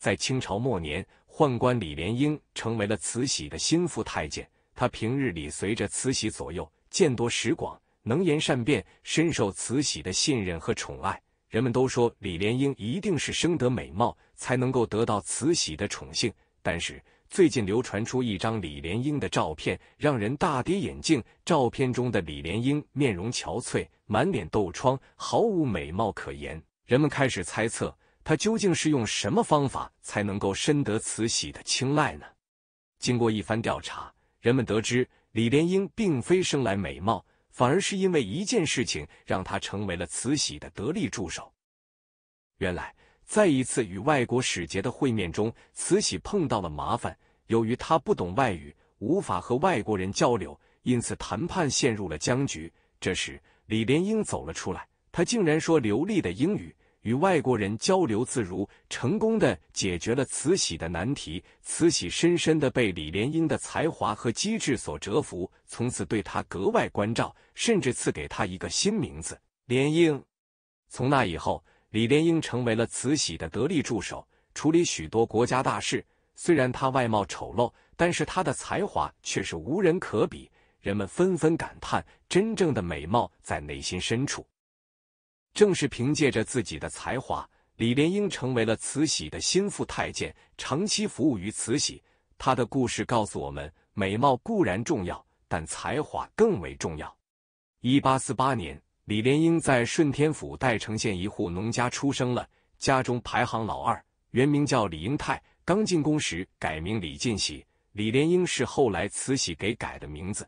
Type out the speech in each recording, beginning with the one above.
在清朝末年，宦官李莲英成为了慈禧的心腹太监。他平日里随着慈禧左右，见多识广，能言善辩，深受慈禧的信任和宠爱。人们都说李莲英一定是生得美貌，才能够得到慈禧的宠幸。但是最近流传出一张李莲英的照片，让人大跌眼镜。照片中的李莲英面容憔悴，满脸痘疮，毫无美貌可言。人们开始猜测。他究竟是用什么方法才能够深得慈禧的青睐呢？经过一番调查，人们得知李莲英并非生来美貌，反而是因为一件事情让他成为了慈禧的得力助手。原来，在一次与外国使节的会面中，慈禧碰到了麻烦。由于她不懂外语，无法和外国人交流，因此谈判陷入了僵局。这时，李莲英走了出来，她竟然说流利的英语。与外国人交流自如，成功的解决了慈禧的难题。慈禧深深的被李莲英的才华和机智所折服，从此对他格外关照，甚至赐给他一个新名字——莲英。从那以后，李莲英成为了慈禧的得力助手，处理许多国家大事。虽然她外貌丑陋，但是她的才华却是无人可比。人们纷纷感叹：真正的美貌在内心深处。正是凭借着自己的才华，李莲英成为了慈禧的心腹太监，长期服务于慈禧。她的故事告诉我们，美貌固然重要，但才华更为重要。一八四八年，李莲英在顺天府代城县一户农家出生了，家中排行老二，原名叫李英泰，刚进宫时改名李进喜，李莲英是后来慈禧给改的名字。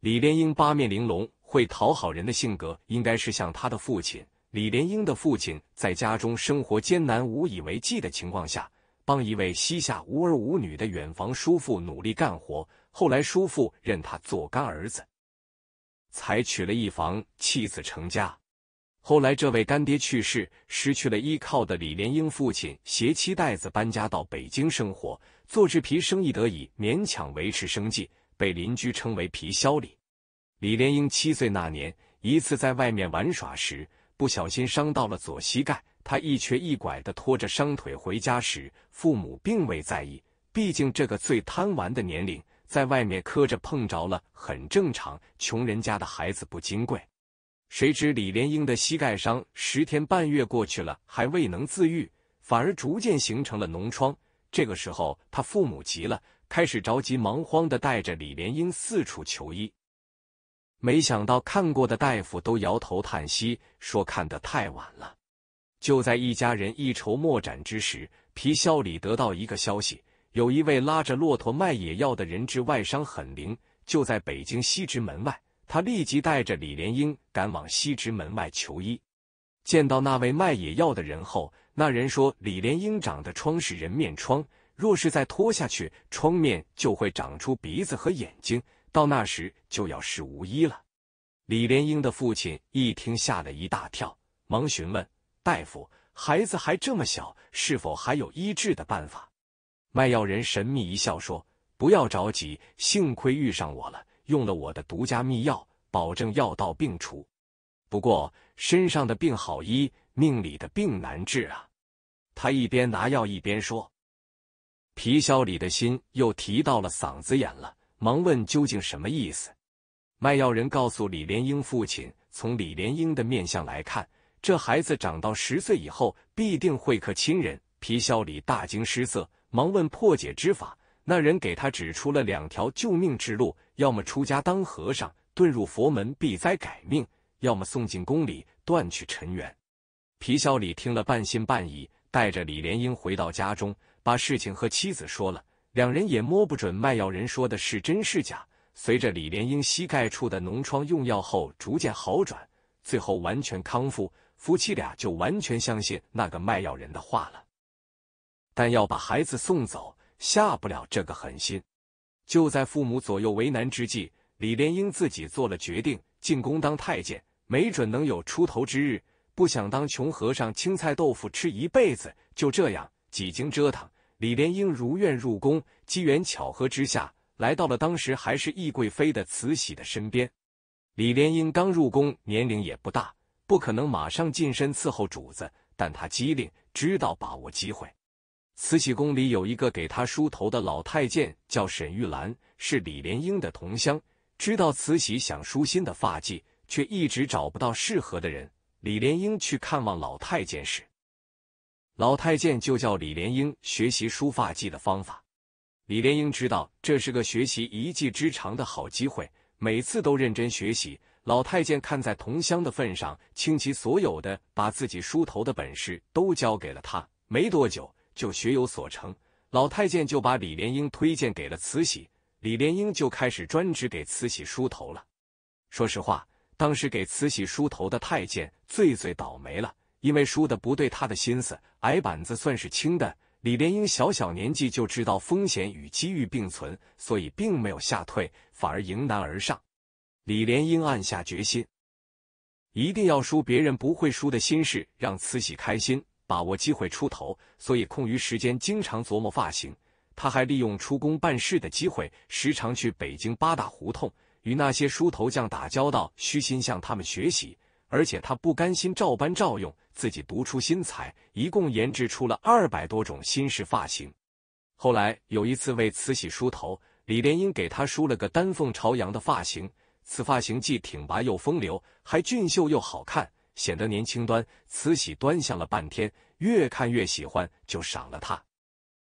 李莲英八面玲珑。会讨好人的性格应该是像他的父亲李连英的父亲，在家中生活艰难无以为继的情况下，帮一位膝下无儿无女的远房叔父努力干活。后来叔父认他做干儿子，才娶了一房妻子成家。后来这位干爹去世，失去了依靠的李连英父亲携妻带子搬家到北京生活，做制皮生意得以勉强维持生计，被邻居称为皮肖李。李莲英七岁那年，一次在外面玩耍时，不小心伤到了左膝盖。他一瘸一拐的拖着伤腿回家时，父母并未在意，毕竟这个最贪玩的年龄，在外面磕着碰着了很正常。穷人家的孩子不金贵，谁知李莲英的膝盖伤十天半月过去了，还未能自愈，反而逐渐形成了脓疮。这个时候，他父母急了，开始着急忙慌的带着李莲英四处求医。没想到看过的大夫都摇头叹息，说看的太晚了。就在一家人一筹莫展之时，皮笑里得到一个消息，有一位拉着骆驼卖野药的人质外伤很灵，就在北京西直门外。他立即带着李莲英赶往西直门外求医。见到那位卖野药的人后，那人说李莲英长的疮是人面疮，若是再拖下去，疮面就会长出鼻子和眼睛。到那时就要是无医了。李莲英的父亲一听，吓了一大跳，忙询问大夫：“孩子还这么小，是否还有医治的办法？”卖药人神秘一笑说：“不要着急，幸亏遇上我了，用了我的独家秘药，保证药到病除。不过身上的病好医，命里的病难治啊。”他一边拿药一边说。皮肖里的心又提到了嗓子眼了。忙问究竟什么意思？卖药人告诉李莲英父亲，从李莲英的面相来看，这孩子长到十岁以后必定会克亲人。皮孝礼大惊失色，忙问破解之法。那人给他指出了两条救命之路：要么出家当和尚，遁入佛门避灾改命；要么送进宫里断去尘缘。皮孝礼听了半信半疑，带着李莲英回到家中，把事情和妻子说了。两人也摸不准卖药人说的是真是假。随着李莲英膝盖处的脓疮用药后逐渐好转，最后完全康复，夫妻俩就完全相信那个卖药人的话了。但要把孩子送走，下不了这个狠心。就在父母左右为难之际，李莲英自己做了决定：进宫当太监，没准能有出头之日。不想当穷和尚，青菜豆腐吃一辈子。就这样，几经折腾。李莲英如愿入宫，机缘巧合之下，来到了当时还是懿贵妃的慈禧的身边。李莲英刚入宫，年龄也不大，不可能马上近身伺候主子，但她机灵，知道把握机会。慈禧宫里有一个给她梳头的老太监，叫沈玉兰，是李莲英的同乡，知道慈禧想舒心的发髻，却一直找不到适合的人。李莲英去看望老太监时。老太监就叫李莲英学习梳发髻的方法。李莲英知道这是个学习一技之长的好机会，每次都认真学习。老太监看在同乡的份上，倾其所有的把自己梳头的本事都交给了他。没多久就学有所成，老太监就把李莲英推荐给了慈禧。李莲英就开始专职给慈禧梳头了。说实话，当时给慈禧梳头的太监最最倒霉了。因为输的不对，他的心思挨板子算是轻的。李莲英小小年纪就知道风险与机遇并存，所以并没有吓退，反而迎难而上。李莲英暗下决心，一定要输别人不会输的心事，让慈禧开心，把握机会出头。所以空余时间经常琢磨发型。他还利用出宫办事的机会，时常去北京八大胡同与那些梳头匠打交道，虚心向他们学习。而且他不甘心照搬照用，自己独出心裁，一共研制出了二百多种新式发型。后来有一次为慈禧梳头，李莲英给她梳了个丹凤朝阳的发型，此发型既挺拔又风流，还俊秀又好看，显得年轻端。慈禧端详了半天，越看越喜欢，就赏了他，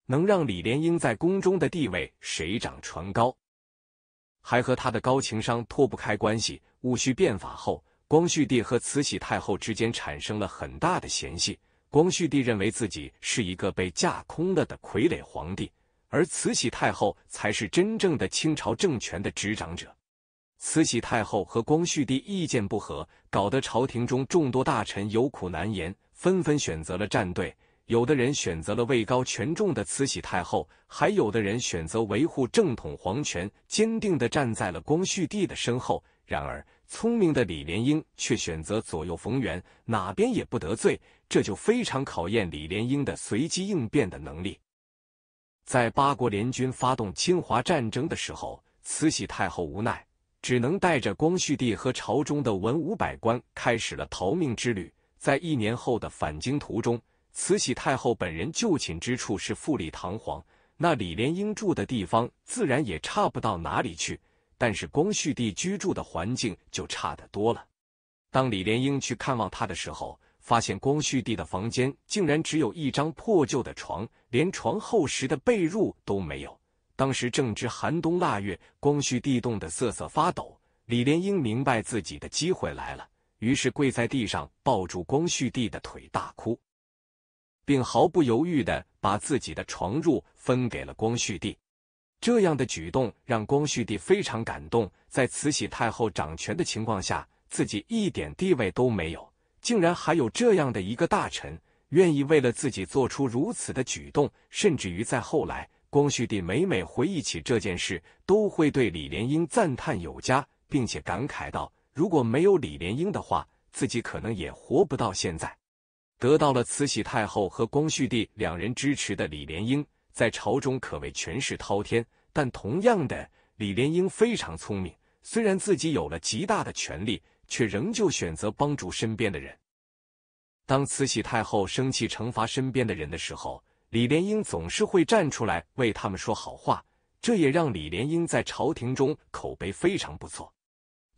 能让李莲英在宫中的地位水涨船高，还和他的高情商脱不开关系。戊戌变法后。光绪帝和慈禧太后之间产生了很大的嫌隙。光绪帝认为自己是一个被架空了的傀儡皇帝，而慈禧太后才是真正的清朝政权的执掌者。慈禧太后和光绪帝意见不合，搞得朝廷中众多大臣有苦难言，纷纷选择了站队。有的人选择了位高权重的慈禧太后，还有的人选择维护正统皇权，坚定地站在了光绪帝的身后。然而。聪明的李莲英却选择左右逢源，哪边也不得罪，这就非常考验李莲英的随机应变的能力。在八国联军发动侵华战争的时候，慈禧太后无奈，只能带着光绪帝和朝中的文武百官开始了逃命之旅。在一年后的返京途中，慈禧太后本人就寝之处是富丽堂皇，那李莲英住的地方自然也差不到哪里去。但是光绪帝居住的环境就差得多了。当李莲英去看望他的时候，发现光绪帝的房间竟然只有一张破旧的床，连床厚实的被褥都没有。当时正值寒冬腊月，光绪帝冻得瑟瑟发抖。李莲英明白自己的机会来了，于是跪在地上抱住光绪帝的腿大哭，并毫不犹豫的把自己的床褥分给了光绪帝。这样的举动让光绪帝非常感动。在慈禧太后掌权的情况下，自己一点地位都没有，竟然还有这样的一个大臣愿意为了自己做出如此的举动。甚至于在后来，光绪帝每每回忆起这件事，都会对李莲英赞叹有加，并且感慨道：“如果没有李莲英的话，自己可能也活不到现在。”得到了慈禧太后和光绪帝两人支持的李莲英。在朝中可谓权势滔天，但同样的，李莲英非常聪明。虽然自己有了极大的权力，却仍旧选择帮助身边的人。当慈禧太后生气惩罚身边的人的时候，李莲英总是会站出来为他们说好话，这也让李莲英在朝廷中口碑非常不错。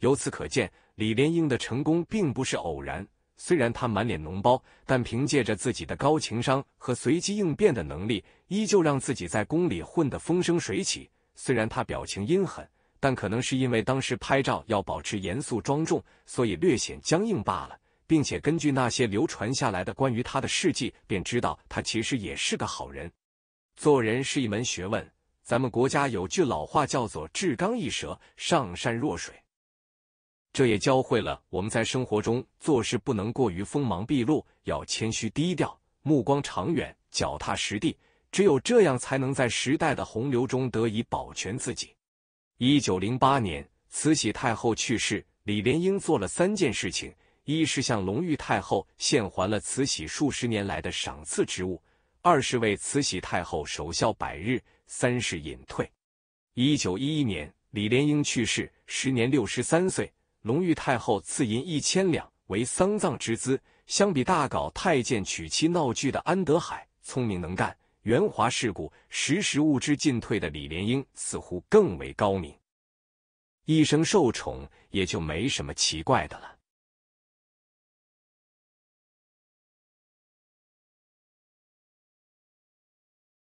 由此可见，李莲英的成功并不是偶然。虽然他满脸脓包，但凭借着自己的高情商和随机应变的能力，依旧让自己在宫里混得风生水起。虽然他表情阴狠，但可能是因为当时拍照要保持严肃庄重，所以略显僵硬罢了。并且根据那些流传下来的关于他的事迹，便知道他其实也是个好人。做人是一门学问，咱们国家有句老话叫做“至刚易折，上善若水”。这也教会了我们在生活中做事不能过于锋芒毕露，要谦虚低调，目光长远，脚踏实地。只有这样才能在时代的洪流中得以保全自己。一九零八年，慈禧太后去世，李莲英做了三件事情：一是向隆裕太后献还了慈禧数十年来的赏赐之物；二是为慈禧太后守孝百日；三是隐退。一九一一年，李莲英去世，时年六十三岁。隆裕太后赐银一千两为丧葬之资。相比大搞太监娶妻闹剧的安德海，聪明能干、圆滑世故、时时物之进退的李莲英，似乎更为高明。一生受宠，也就没什么奇怪的了。